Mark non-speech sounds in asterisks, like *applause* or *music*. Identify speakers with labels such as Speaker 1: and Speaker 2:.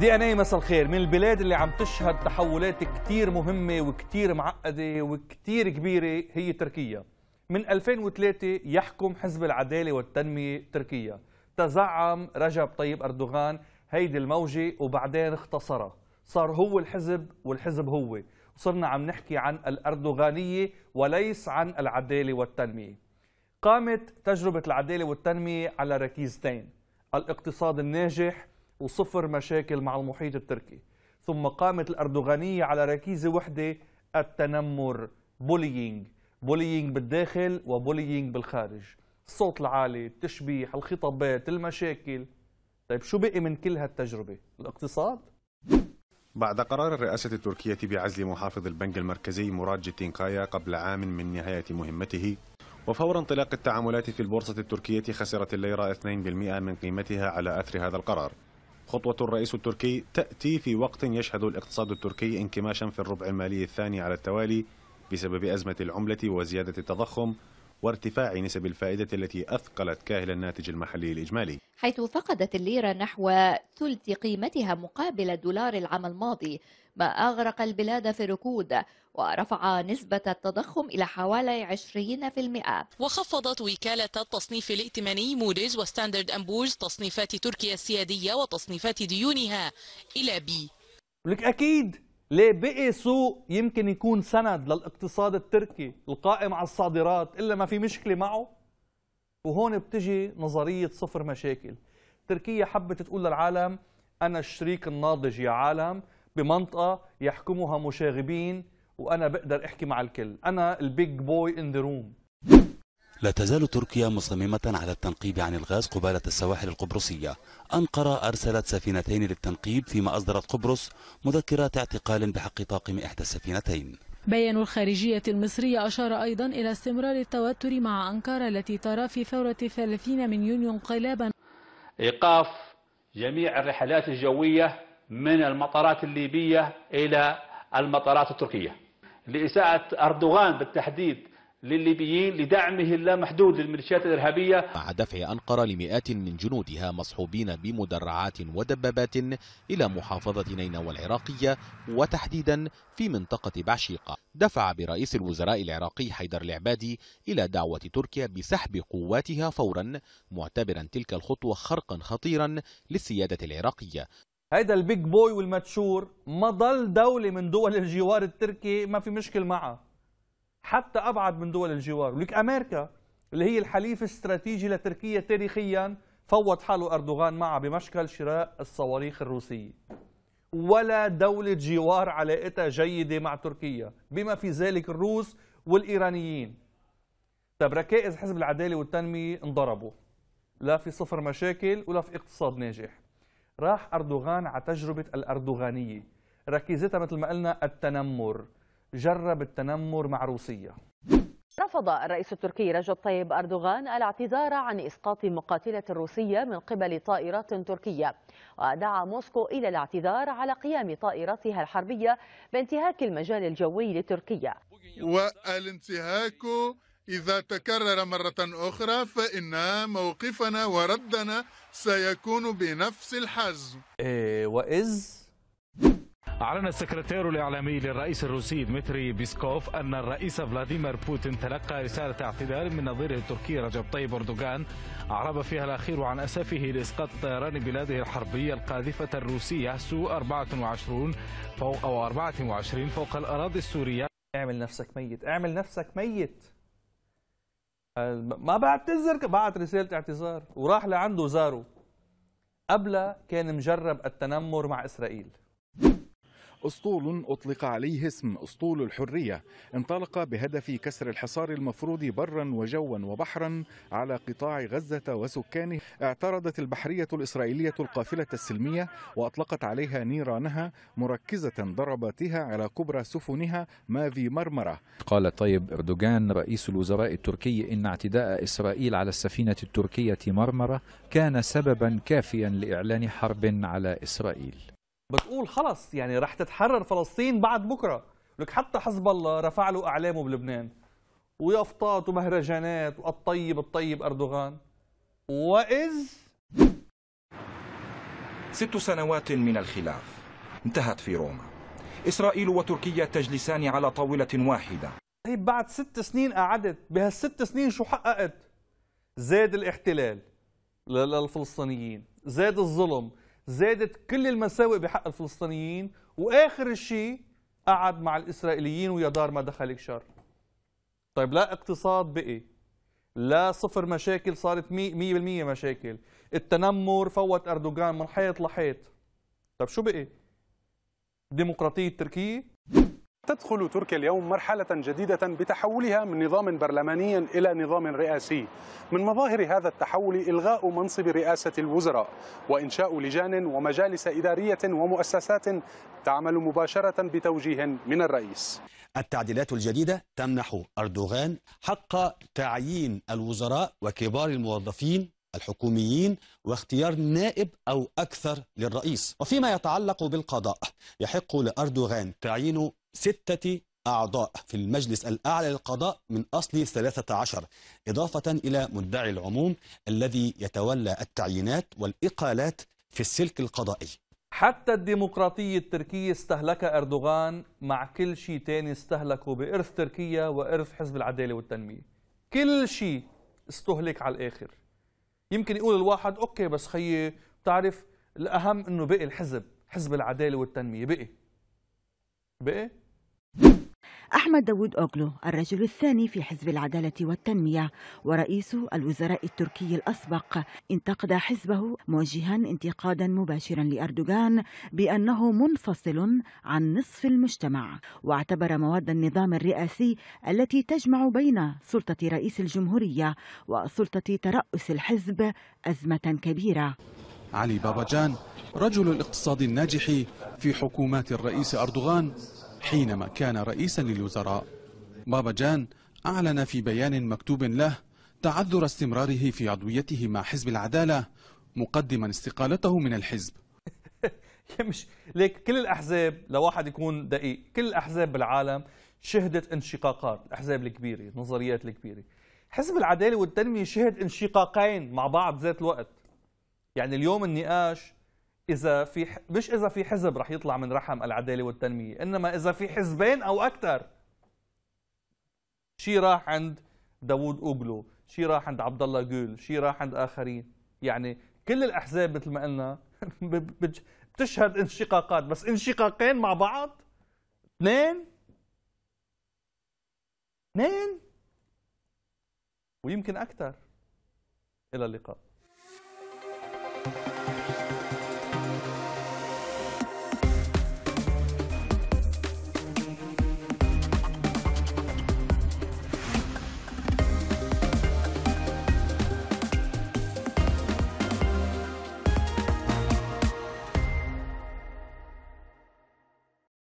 Speaker 1: دي ان اي مساء الخير من البلاد اللي عم تشهد تحولات كتير مهمه وكتير معقده وكتير كبيره هي تركيا من 2003 يحكم حزب العدالة والتنمية تركيا تزعم رجب طيب أردوغان هيدي الموجة وبعدين اختصرها صار هو الحزب والحزب هو وصرنا عم نحكي عن الأردوغانية وليس عن العدالة والتنمية قامت تجربة العدالة والتنمية على ركيزتين الاقتصاد الناجح وصفر مشاكل مع المحيط التركي ثم قامت الأردوغانية على ركيزة وحدة التنمر بولينج بولينج بالداخل وبولينج بالخارج الصوت العالي التشبيح الخطابات المشاكل طيب شو بقي من كل هالتجربة الاقتصاد بعد قرار الرئاسة التركية بعزل محافظ البنك المركزي مراد جيتين كايا قبل عام من نهاية مهمته وفور انطلاق التعاملات في البورصة التركية خسرت الليرة 2% من قيمتها على أثر هذا القرار خطوة الرئيس التركي تأتي في وقت يشهد الاقتصاد التركي انكماشا في الربع المالي الثاني على التوالي بسبب أزمة العملة وزيادة التضخم وارتفاع نسب الفائدة التي أثقلت كاهل الناتج المحلي الإجمالي حيث فقدت الليرة نحو ثلث قيمتها مقابل الدولار العام الماضي ما أغرق البلاد في ركود ورفع نسبة التضخم إلى حوالي 20% وخفضت وكالة التصنيف الائتماني موديز وستاندرد أمبوز تصنيفات تركيا السيادية وتصنيفات ديونها إلى بي لك أكيد ليه بقي سوق يمكن يكون سند للاقتصاد التركي القائم على الصادرات إلا ما في مشكلة معه وهون بتجي نظرية صفر مشاكل تركيا حبت تقول للعالم أنا الشريك الناضج يا عالم بمنطقة يحكمها مشاغبين وأنا بقدر أحكي مع الكل أنا البيج بوي إن ذا روم لا تزال تركيا مصممة على التنقيب عن الغاز قبالة السواحل القبرصية أنقرة أرسلت سفينتين للتنقيب فيما أصدرت قبرص مذكرات اعتقال بحق طاقم إحدى السفينتين بيان الخارجية المصرية أشار أيضا إلى استمرار التوتر مع أنقرة التي ترى في ثورة 30 من يونيو انقلابا إيقاف جميع الرحلات الجوية من المطارات الليبية إلى المطارات التركية لإساءة أردوغان بالتحديد للليبيين لدعمه اللامحدود للميليشيات الإرهابية مع دفع أنقرة لمئات من جنودها مصحوبين بمدرعات ودبابات إلى محافظة نينوى العراقية وتحديدا في منطقة بعشيقة دفع برئيس الوزراء العراقي حيدر العبادي إلى دعوة تركيا بسحب قواتها فورا معتبرا تلك الخطوة خرقا خطيرا للسيادة العراقية هيدا البيج بوي والمتشور ما ضل دولة من دول الجوار التركي ما في مشكل معها حتى أبعد من دول الجوار ولك أمريكا اللي هي الحليف الاستراتيجي لتركيا تاريخيا فوت حاله أردوغان معه بمشكل شراء الصواريخ الروسية ولا دولة جوار علاقتها جيدة مع تركيا بما في ذلك الروس والإيرانيين طيب ركائز حزب العدالة والتنمية انضربوا لا في صفر مشاكل ولا في اقتصاد ناجح راح أردوغان على تجربة الأردوغانية ركيزتها مثل ما قلنا التنمر جرب التنمر مع روسيا رفض الرئيس التركي رجب طيب أردوغان الاعتذار عن إسقاط مقاتلة روسية من قبل طائرات تركية ودعا موسكو إلى الاعتذار على قيام طائراتها الحربية بانتهاك المجال الجوي لتركيا والانتهاك إذا تكرر مرة أخرى فإن موقفنا وردنا سيكون بنفس إيه وإذ أعلن السكرتير الإعلامي للرئيس الروسي دمتري بيسكوف أن الرئيس فلاديمير بوتين تلقى رسالة اعتذار من نظيره التركي رجب طيب أردوغان أعرب فيها الأخير عن أسفه لإسقاط طيران بلاده الحربية القاذفة الروسية سو 24 فوق أو 24 فوق الأراضي السورية اعمل نفسك ميت اعمل نفسك ميت ما بعتذر بعت رسالة اعتذار وراح لعنده زاره قبلها كان مجرب التنمر مع إسرائيل اسطول اطلق عليه اسم اسطول الحريه انطلق بهدف كسر الحصار المفروض برا وجوا وبحرا على قطاع غزه وسكانه اعترضت البحريه الاسرائيليه القافله السلميه واطلقت عليها نيرانها مركزه ضرباتها على كبرى سفنها ما في مرمره قال طيب اردوغان رئيس الوزراء التركي ان اعتداء اسرائيل على السفينه التركيه مرمره كان سببا كافيا لاعلان حرب على اسرائيل بتقول خلص يعني رح تتحرر فلسطين بعد بكره لك حتى حزب الله رفع له اعلامه بلبنان ويافطات ومهرجانات والطيب الطيب اردوغان واذ ست سنوات من الخلاف انتهت في روما اسرائيل وتركيا تجلسان على طاوله واحده طيب بعد ست سنين قعدت بهالست سنين شو حققت زاد الاحتلال للفلسطينيين زاد الظلم زادت كل المساوئ بحق الفلسطينيين واخر شيء قعد مع الاسرائيليين ويا دار ما دخلك شر طيب لا اقتصاد بقي لا صفر مشاكل صارت 100% مشاكل التنمر فوت اردوغان من حيط لحيط طيب شو بقي ديمقراطيه تركيه تدخل تركيا اليوم مرحلة جديدة بتحولها من نظام برلماني إلى نظام رئاسي من مظاهر هذا التحول إلغاء منصب رئاسة الوزراء وإنشاء لجان ومجالس إدارية ومؤسسات تعمل مباشرة بتوجيه من الرئيس التعديلات الجديدة تمنح أردوغان حق تعيين الوزراء وكبار الموظفين الحكوميين واختيار نائب أو أكثر للرئيس وفيما يتعلق بالقضاء يحق لأردوغان تعيين ستة أعضاء في المجلس الأعلى للقضاء من أصل 13 إضافة إلى مدعي العموم الذي يتولى التعيينات والإقالات في السلك القضائي حتى الديمقراطية التركية استهلكها أردوغان مع كل شيء تاني استهلكه بإرث تركيا وإرث حزب العدالة والتنمية كل شيء استهلك على الآخر يمكن يقول الواحد أوكي بس خيي بتعرف الأهم أنه بقي الحزب حزب العدالة والتنمية بقي بقي أحمد داوود أوغلو الرجل الثاني في حزب العدالة والتنمية ورئيس الوزراء التركي الأسبق انتقد حزبه موجها انتقادا مباشرا لأردوغان بأنه منفصل عن نصف المجتمع واعتبر مواد النظام الرئاسي التي تجمع بين سلطة رئيس الجمهورية وسلطة ترأس الحزب أزمة كبيرة علي باباجان رجل الاقتصاد الناجح في حكومات الرئيس أردوغان حينما كان رئيسا للوزراء بابا جان أعلن في بيان مكتوب له تعذر استمراره في عضويته مع حزب العدالة مقدما استقالته من الحزب *laughs* مش ليك كل الأحزاب لواحد يكون دقيق كل الأحزاب بالعالم شهدت انشقاقات الأحزاب الكبيرة النظريات الكبيرة حزب العدالة والتنمية شهد انشقاقين مع بعض ذات الوقت يعني اليوم النقاش اذا في ح... مش اذا في حزب رح يطلع من رحم العداله والتنميه انما اذا في حزبين او اكثر شي راح عند داوود اوغلو شي راح عند عبد الله جول شي راح عند اخرين يعني كل الاحزاب مثل ما قلنا *laughs* بتشهد انشقاقات بس انشقاقين مع بعض اثنين اثنين ويمكن اكثر الى اللقاء